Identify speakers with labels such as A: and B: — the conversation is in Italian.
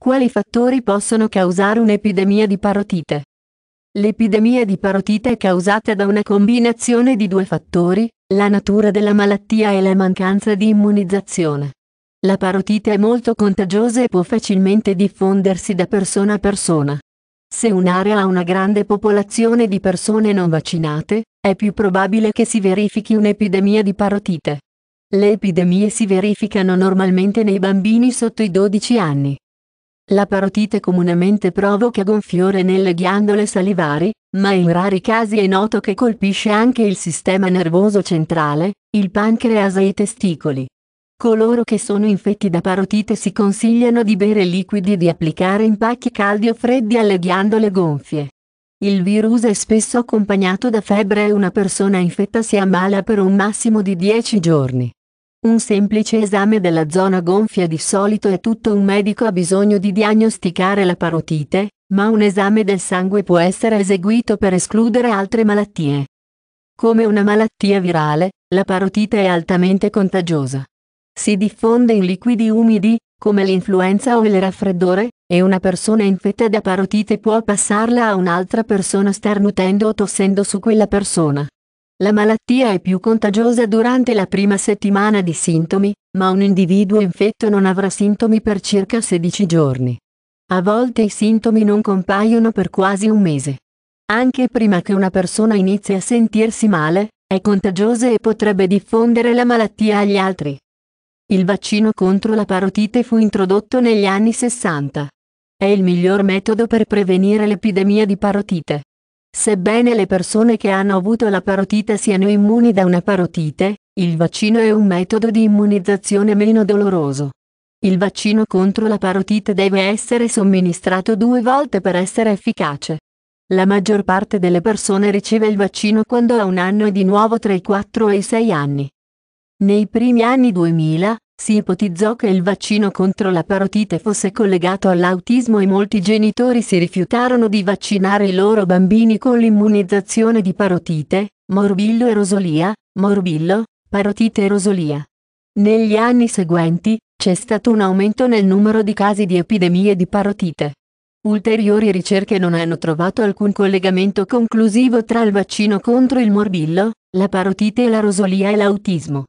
A: Quali fattori possono causare un'epidemia di parotite? L'epidemia di parotite è causata da una combinazione di due fattori, la natura della malattia e la mancanza di immunizzazione. La parotite è molto contagiosa e può facilmente diffondersi da persona a persona. Se un'area ha una grande popolazione di persone non vaccinate, è più probabile che si verifichi un'epidemia di parotite. Le epidemie si verificano normalmente nei bambini sotto i 12 anni. La parotite comunemente provoca gonfiore nelle ghiandole salivari, ma in rari casi è noto che colpisce anche il sistema nervoso centrale, il pancreas e i testicoli. Coloro che sono infetti da parotite si consigliano di bere liquidi e di applicare impacchi caldi o freddi alle ghiandole gonfie. Il virus è spesso accompagnato da febbre e una persona infetta si ammala per un massimo di 10 giorni. Un semplice esame della zona gonfia di solito è tutto un medico ha bisogno di diagnosticare la parotite, ma un esame del sangue può essere eseguito per escludere altre malattie. Come una malattia virale, la parotite è altamente contagiosa. Si diffonde in liquidi umidi, come l'influenza o il raffreddore, e una persona infetta da parotite può passarla a un'altra persona starnutendo o tossendo su quella persona. La malattia è più contagiosa durante la prima settimana di sintomi, ma un individuo infetto non avrà sintomi per circa 16 giorni. A volte i sintomi non compaiono per quasi un mese. Anche prima che una persona inizi a sentirsi male, è contagiosa e potrebbe diffondere la malattia agli altri. Il vaccino contro la parotite fu introdotto negli anni 60. È il miglior metodo per prevenire l'epidemia di parotite. Sebbene le persone che hanno avuto la parotite siano immuni da una parotite, il vaccino è un metodo di immunizzazione meno doloroso. Il vaccino contro la parotite deve essere somministrato due volte per essere efficace. La maggior parte delle persone riceve il vaccino quando ha un anno e di nuovo tra i 4 e i 6 anni. Nei primi anni 2000, si ipotizzò che il vaccino contro la parotite fosse collegato all'autismo e molti genitori si rifiutarono di vaccinare i loro bambini con l'immunizzazione di parotite, morbillo e rosolia, morbillo, parotite e rosolia. Negli anni seguenti, c'è stato un aumento nel numero di casi di epidemie di parotite. Ulteriori ricerche non hanno trovato alcun collegamento conclusivo tra il vaccino contro il morbillo, la parotite e la rosolia e l'autismo.